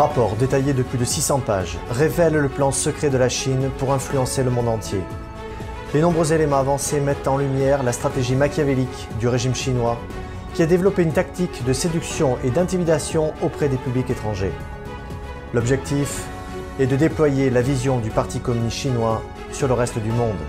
rapport détaillé de plus de 600 pages révèle le plan secret de la Chine pour influencer le monde entier. Les nombreux éléments avancés mettent en lumière la stratégie machiavélique du régime chinois qui a développé une tactique de séduction et d'intimidation auprès des publics étrangers. L'objectif est de déployer la vision du Parti communiste chinois sur le reste du monde.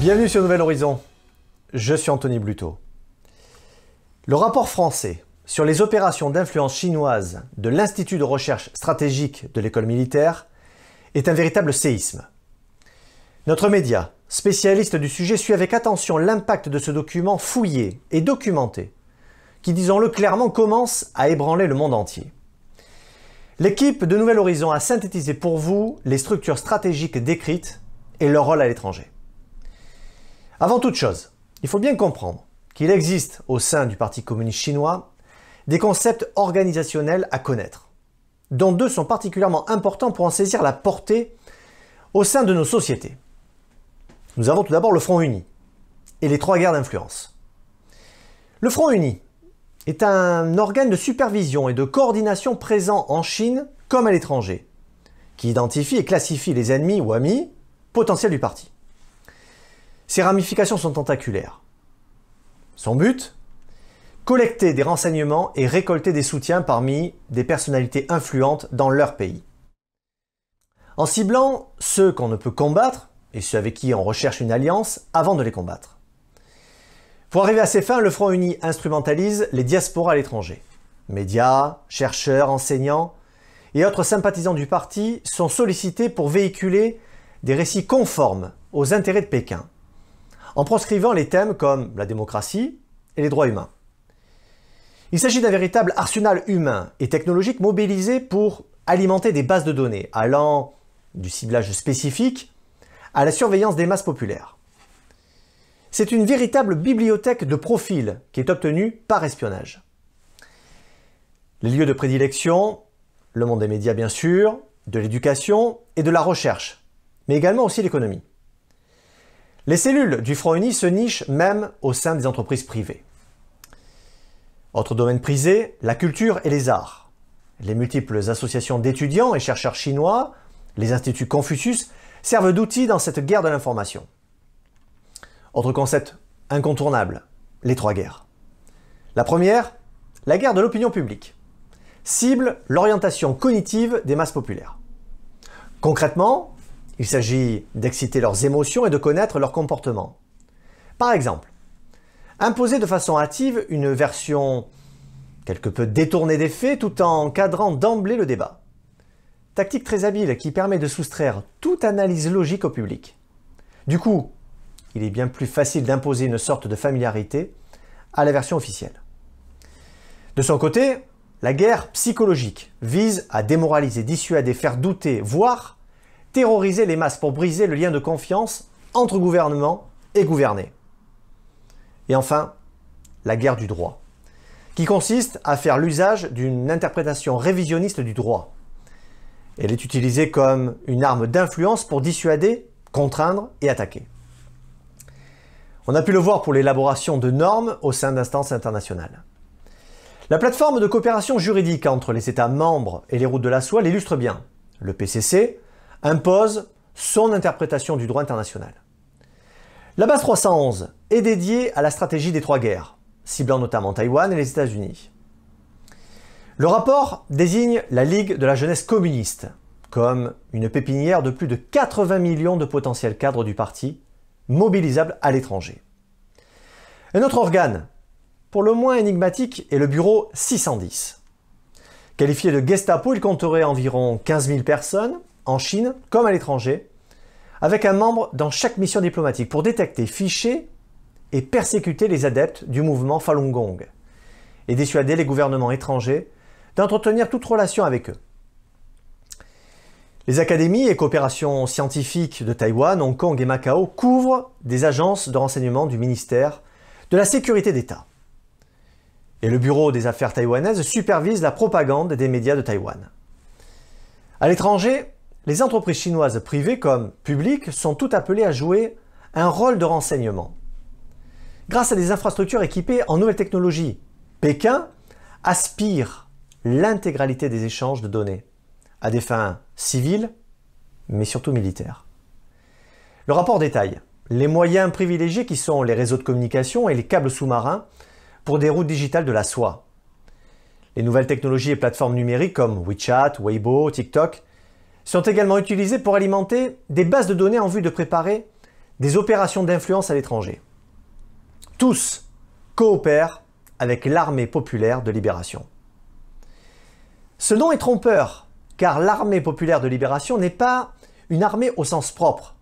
Bienvenue sur Nouvel Horizon. Je suis Anthony Bluto. Le rapport français sur les opérations d'influence chinoise de l'Institut de recherche stratégique de l'école militaire est un véritable séisme. Notre média, spécialiste du sujet, suit avec attention l'impact de ce document fouillé et documenté, qui, disons-le clairement, commence à ébranler le monde entier. L'équipe de Nouvel Horizon a synthétisé pour vous les structures stratégiques décrites et leur rôle à l'étranger. Avant toute chose, il faut bien comprendre qu'il existe au sein du Parti communiste chinois des concepts organisationnels à connaître, dont deux sont particulièrement importants pour en saisir la portée au sein de nos sociétés. Nous avons tout d'abord le Front uni et les trois guerres d'influence. Le Front uni est un organe de supervision et de coordination présent en Chine comme à l'étranger, qui identifie et classifie les ennemis ou amis potentiels du parti. Ses ramifications sont tentaculaires. Son but Collecter des renseignements et récolter des soutiens parmi des personnalités influentes dans leur pays. En ciblant ceux qu'on ne peut combattre et ceux avec qui on recherche une alliance avant de les combattre. Pour arriver à ces fins, le Front Uni instrumentalise les diasporas à l'étranger. Médias, chercheurs, enseignants et autres sympathisants du parti sont sollicités pour véhiculer des récits conformes aux intérêts de Pékin en proscrivant les thèmes comme la démocratie et les droits humains. Il s'agit d'un véritable arsenal humain et technologique mobilisé pour alimenter des bases de données allant du ciblage spécifique à la surveillance des masses populaires. C'est une véritable bibliothèque de profils qui est obtenue par espionnage. Les lieux de prédilection, le monde des médias bien sûr, de l'éducation et de la recherche, mais également aussi l'économie. Les cellules du Front Uni se nichent même au sein des entreprises privées. Autre domaine prisé, la culture et les arts. Les multiples associations d'étudiants et chercheurs chinois, les instituts Confucius, servent d'outils dans cette guerre de l'information. Autre concept incontournable, les trois guerres. La première, la guerre de l'opinion publique, cible l'orientation cognitive des masses populaires. Concrètement, il s'agit d'exciter leurs émotions et de connaître leur comportement. Par exemple, imposer de façon hâtive une version quelque peu détournée des faits tout en cadrant d'emblée le débat. Tactique très habile qui permet de soustraire toute analyse logique au public. Du coup, il est bien plus facile d'imposer une sorte de familiarité à la version officielle. De son côté, la guerre psychologique vise à démoraliser, dissuader, faire douter, voire terroriser les masses pour briser le lien de confiance entre gouvernement et gouverné. Et enfin, la guerre du droit, qui consiste à faire l'usage d'une interprétation révisionniste du droit. Elle est utilisée comme une arme d'influence pour dissuader, contraindre et attaquer. On a pu le voir pour l'élaboration de normes au sein d'instances internationales. La plateforme de coopération juridique entre les États membres et les routes de la soie l'illustre bien. Le PCC, impose son interprétation du droit international. La base 311 est dédiée à la stratégie des trois guerres, ciblant notamment Taïwan et les États-Unis. Le rapport désigne la Ligue de la jeunesse communiste comme une pépinière de plus de 80 millions de potentiels cadres du parti, mobilisables à l'étranger. Un autre organe, pour le moins énigmatique, est le bureau 610. Qualifié de Gestapo, il compterait environ 15 000 personnes, en Chine comme à l'étranger, avec un membre dans chaque mission diplomatique pour détecter, ficher et persécuter les adeptes du mouvement Falun Gong et dissuader les gouvernements étrangers d'entretenir toute relation avec eux. Les académies et coopérations scientifiques de Taïwan, Hong Kong et Macao couvrent des agences de renseignement du ministère de la Sécurité d'État. Et le Bureau des affaires taïwanaises supervise la propagande des médias de Taïwan. À l'étranger, les entreprises chinoises privées comme publiques sont toutes appelées à jouer un rôle de renseignement. Grâce à des infrastructures équipées en nouvelles technologies, Pékin aspire l'intégralité des échanges de données à des fins civiles, mais surtout militaires. Le rapport détaille les moyens privilégiés qui sont les réseaux de communication et les câbles sous-marins pour des routes digitales de la soie. Les nouvelles technologies et plateformes numériques comme WeChat, Weibo, TikTok sont également utilisés pour alimenter des bases de données en vue de préparer des opérations d'influence à l'étranger. Tous coopèrent avec l'armée populaire de libération. Ce nom est trompeur, car l'armée populaire de libération n'est pas une armée au sens propre,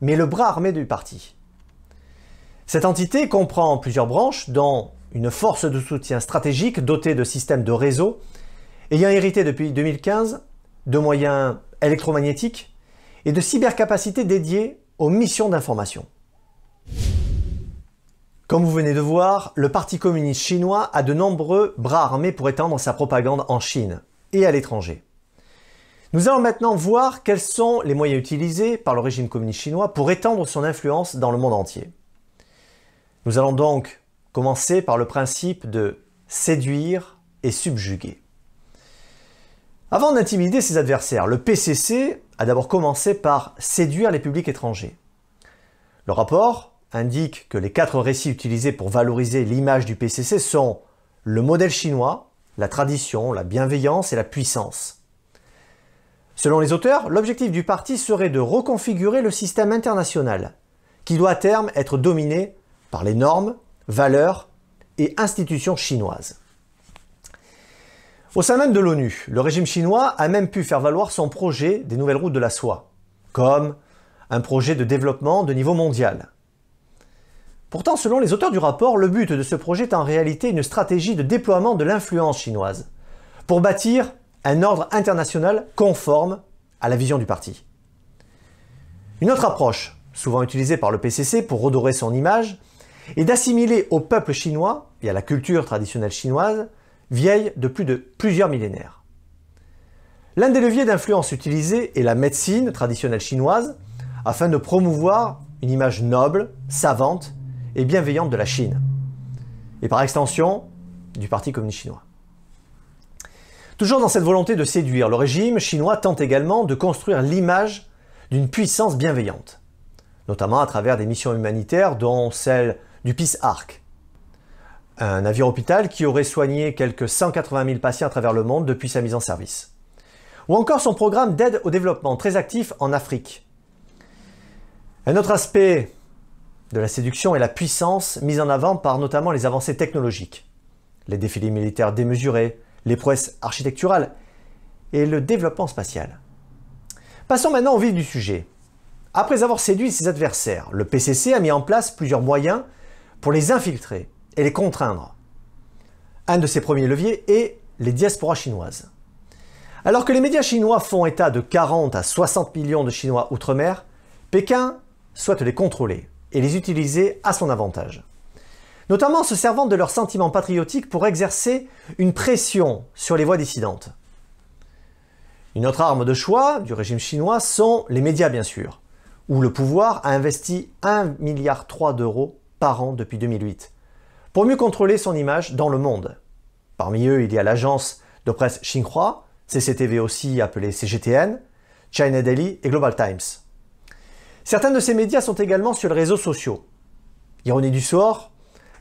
mais le bras armé du parti. Cette entité comprend plusieurs branches, dont une force de soutien stratégique dotée de systèmes de réseau, ayant hérité depuis 2015 de moyens électromagnétiques et de cybercapacités dédiées aux missions d'information. Comme vous venez de voir, le Parti communiste chinois a de nombreux bras armés pour étendre sa propagande en Chine et à l'étranger. Nous allons maintenant voir quels sont les moyens utilisés par le régime communiste chinois pour étendre son influence dans le monde entier. Nous allons donc commencer par le principe de séduire et subjuguer. Avant d'intimider ses adversaires, le PCC a d'abord commencé par séduire les publics étrangers. Le rapport indique que les quatre récits utilisés pour valoriser l'image du PCC sont le modèle chinois, la tradition, la bienveillance et la puissance. Selon les auteurs, l'objectif du parti serait de reconfigurer le système international, qui doit à terme être dominé par les normes, valeurs et institutions chinoises. Au sein même de l'ONU, le régime chinois a même pu faire valoir son projet des nouvelles routes de la soie, comme un projet de développement de niveau mondial. Pourtant, selon les auteurs du rapport, le but de ce projet est en réalité une stratégie de déploiement de l'influence chinoise, pour bâtir un ordre international conforme à la vision du parti. Une autre approche, souvent utilisée par le PCC pour redorer son image, est d'assimiler au peuple chinois et à la culture traditionnelle chinoise vieille de plus de plusieurs millénaires. L'un des leviers d'influence utilisés est la médecine traditionnelle chinoise, afin de promouvoir une image noble, savante et bienveillante de la Chine, et par extension du Parti communiste chinois. Toujours dans cette volonté de séduire, le régime chinois tente également de construire l'image d'une puissance bienveillante, notamment à travers des missions humanitaires dont celle du Peace Arc, un navire hôpital qui aurait soigné quelques 180 000 patients à travers le monde depuis sa mise en service. Ou encore son programme d'aide au développement très actif en Afrique. Un autre aspect de la séduction est la puissance mise en avant par notamment les avancées technologiques, les défilés militaires démesurés, les prouesses architecturales et le développement spatial. Passons maintenant au vif du sujet. Après avoir séduit ses adversaires, le PCC a mis en place plusieurs moyens pour les infiltrer et les contraindre. Un de ses premiers leviers est les diasporas chinoises. Alors que les médias chinois font état de 40 à 60 millions de Chinois outre-mer, Pékin souhaite les contrôler et les utiliser à son avantage. Notamment en se servant de leurs sentiments patriotiques pour exercer une pression sur les voix dissidentes. Une autre arme de choix du régime chinois sont les médias, bien sûr, où le pouvoir a investi 1,3 milliard d'euros par an depuis 2008 pour mieux contrôler son image dans le monde. Parmi eux, il y a l'agence de presse Xinhua, CCTV aussi appelée CGTN, China Daily et Global Times. Certains de ces médias sont également sur les réseaux sociaux. Ironie du sort,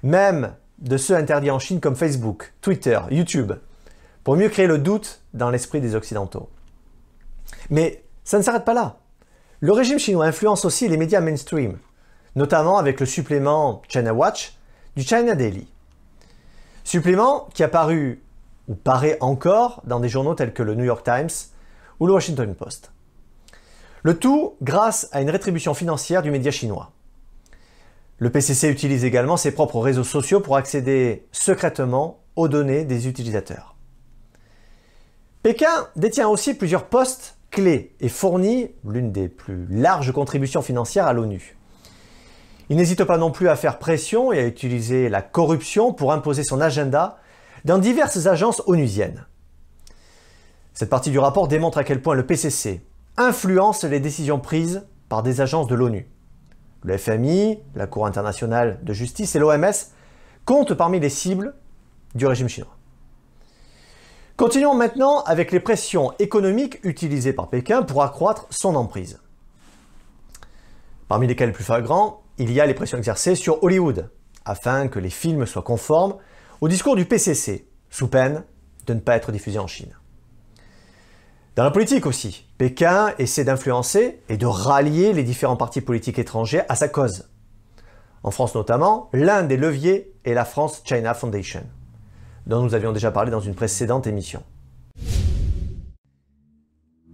même de ceux interdits en Chine comme Facebook, Twitter, YouTube, pour mieux créer le doute dans l'esprit des Occidentaux. Mais ça ne s'arrête pas là. Le régime chinois influence aussi les médias mainstream, notamment avec le supplément China Watch, du China Daily. Supplément qui a paru ou paraît encore dans des journaux tels que le New York Times ou le Washington Post. Le tout grâce à une rétribution financière du média chinois. Le PCC utilise également ses propres réseaux sociaux pour accéder secrètement aux données des utilisateurs. Pékin détient aussi plusieurs postes clés et fournit l'une des plus larges contributions financières à l'ONU. Il n'hésite pas non plus à faire pression et à utiliser la corruption pour imposer son agenda dans diverses agences onusiennes. Cette partie du rapport démontre à quel point le PCC influence les décisions prises par des agences de l'ONU. Le FMI, la Cour internationale de justice et l'OMS comptent parmi les cibles du régime chinois. Continuons maintenant avec les pressions économiques utilisées par Pékin pour accroître son emprise. Parmi lesquelles le plus flagrant, il y a les pressions exercées sur Hollywood, afin que les films soient conformes au discours du PCC, sous peine de ne pas être diffusés en Chine. Dans la politique aussi, Pékin essaie d'influencer et de rallier les différents partis politiques étrangers à sa cause. En France notamment, l'un des leviers est la France China Foundation, dont nous avions déjà parlé dans une précédente émission.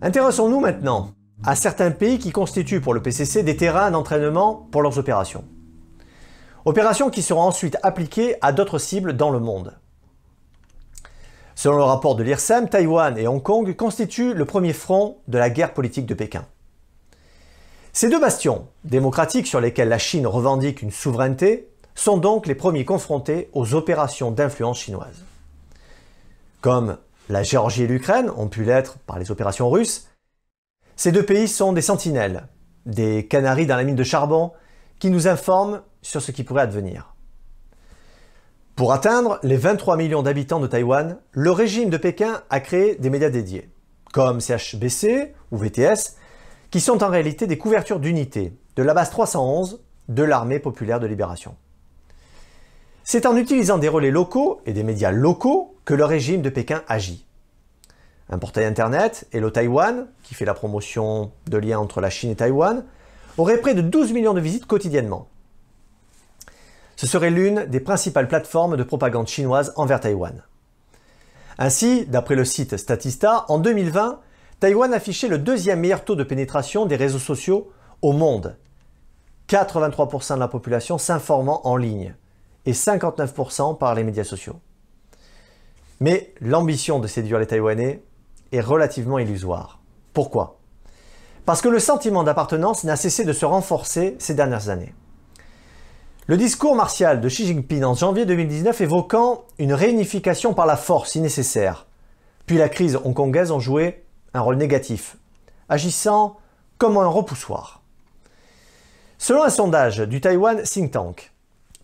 Intéressons-nous maintenant à certains pays qui constituent pour le PCC des terrains d'entraînement pour leurs opérations. Opérations qui seront ensuite appliquées à d'autres cibles dans le monde. Selon le rapport de l'IRSEM, Taïwan et Hong Kong constituent le premier front de la guerre politique de Pékin. Ces deux bastions démocratiques sur lesquels la Chine revendique une souveraineté sont donc les premiers confrontés aux opérations d'influence chinoise. Comme la Géorgie et l'Ukraine ont pu l'être par les opérations russes, ces deux pays sont des sentinelles, des canaries dans la mine de charbon, qui nous informent sur ce qui pourrait advenir. Pour atteindre les 23 millions d'habitants de Taïwan, le régime de Pékin a créé des médias dédiés, comme CHBC ou VTS, qui sont en réalité des couvertures d'unités de la base 311 de l'armée populaire de libération. C'est en utilisant des relais locaux et des médias locaux que le régime de Pékin agit un portail internet, et le Taiwan, qui fait la promotion de liens entre la Chine et Taïwan, aurait près de 12 millions de visites quotidiennement. Ce serait l'une des principales plateformes de propagande chinoise envers Taïwan. Ainsi, d'après le site Statista, en 2020, Taïwan affichait le deuxième meilleur taux de pénétration des réseaux sociaux au monde. 83% de la population s'informant en ligne et 59% par les médias sociaux. Mais l'ambition de séduire les Taïwanais est relativement illusoire. Pourquoi Parce que le sentiment d'appartenance n'a cessé de se renforcer ces dernières années. Le discours martial de Xi Jinping en janvier 2019 évoquant une réunification par la force si nécessaire, puis la crise hongkongaise ont joué un rôle négatif, agissant comme un repoussoir. Selon un sondage du Taiwan Think Tank,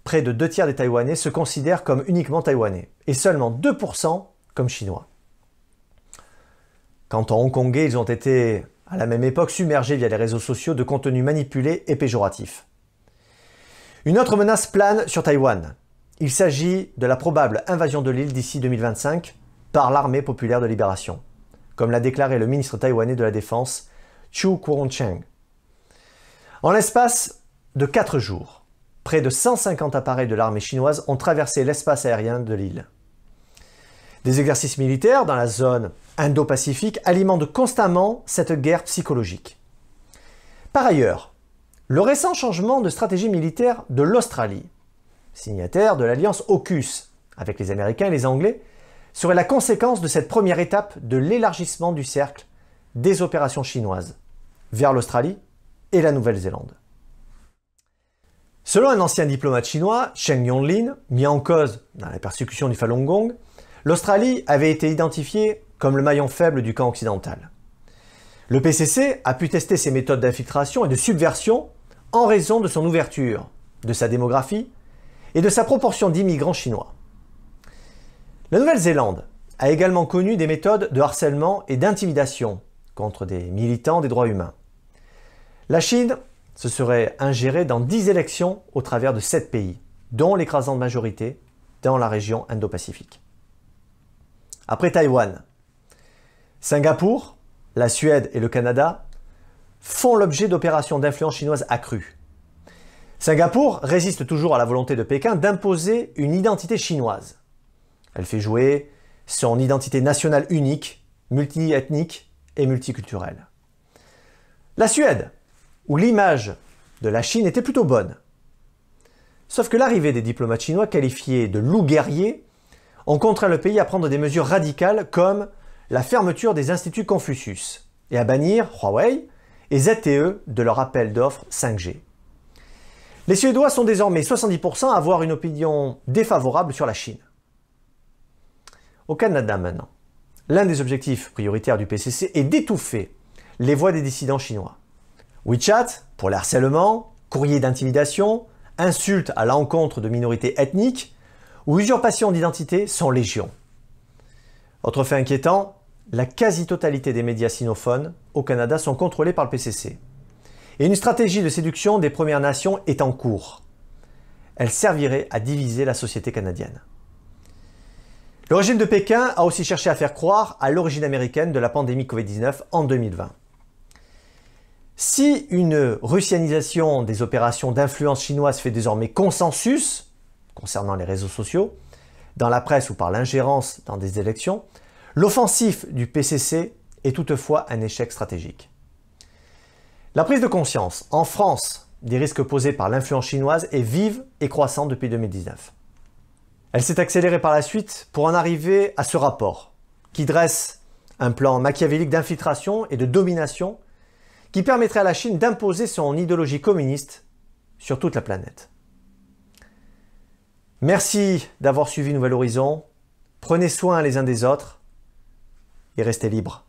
près de deux tiers des Taïwanais se considèrent comme uniquement Taïwanais et seulement 2% comme Chinois. Quant aux Hongkongais, ils ont été, à la même époque, submergés via les réseaux sociaux de contenus manipulés et péjoratifs. Une autre menace plane sur Taïwan. Il s'agit de la probable invasion de l'île d'ici 2025 par l'armée populaire de libération, comme l'a déclaré le ministre taïwanais de la Défense, Chu Kuo-cheng. En l'espace de 4 jours, près de 150 appareils de l'armée chinoise ont traversé l'espace aérien de l'île. Des exercices militaires dans la zone Indo-Pacifique alimentent constamment cette guerre psychologique. Par ailleurs, le récent changement de stratégie militaire de l'Australie, signataire de l'alliance AUKUS avec les Américains et les Anglais, serait la conséquence de cette première étape de l'élargissement du cercle des opérations chinoises vers l'Australie et la Nouvelle-Zélande. Selon un ancien diplomate chinois, Cheng Yonglin, mis en cause dans la persécution du Falun Gong, L'Australie avait été identifiée comme le maillon faible du camp occidental. Le PCC a pu tester ses méthodes d'infiltration et de subversion en raison de son ouverture, de sa démographie et de sa proportion d'immigrants chinois. La Nouvelle-Zélande a également connu des méthodes de harcèlement et d'intimidation contre des militants des droits humains. La Chine se serait ingérée dans 10 élections au travers de 7 pays, dont l'écrasante majorité dans la région Indo-Pacifique. Après Taïwan, Singapour, la Suède et le Canada font l'objet d'opérations d'influence chinoise accrues. Singapour résiste toujours à la volonté de Pékin d'imposer une identité chinoise. Elle fait jouer son identité nationale unique, multiethnique et multiculturelle. La Suède, où l'image de la Chine était plutôt bonne. Sauf que l'arrivée des diplomates chinois qualifiés de loups guerriers ont contraint le pays à prendre des mesures radicales comme la fermeture des instituts Confucius et à bannir Huawei et ZTE de leur appel d'offres 5G. Les Suédois sont désormais 70% à avoir une opinion défavorable sur la Chine. Au Canada maintenant, l'un des objectifs prioritaires du PCC est d'étouffer les voix des dissidents chinois. WeChat pour l'harcèlement, courrier d'intimidation, insultes à l'encontre de minorités ethniques, ou usurpation d'identité sont légion. Autre fait inquiétant, la quasi-totalité des médias sinophones au Canada sont contrôlés par le PCC. Et une stratégie de séduction des Premières Nations est en cours. Elle servirait à diviser la société canadienne. Le régime de Pékin a aussi cherché à faire croire à l'origine américaine de la pandémie Covid-19 en 2020. Si une russianisation des opérations d'influence chinoise fait désormais consensus, concernant les réseaux sociaux, dans la presse ou par l'ingérence dans des élections, l'offensive du PCC est toutefois un échec stratégique. La prise de conscience en France des risques posés par l'influence chinoise est vive et croissante depuis 2019. Elle s'est accélérée par la suite pour en arriver à ce rapport qui dresse un plan machiavélique d'infiltration et de domination qui permettrait à la Chine d'imposer son idéologie communiste sur toute la planète. Merci d'avoir suivi Nouvel Horizon. Prenez soin les uns des autres et restez libres.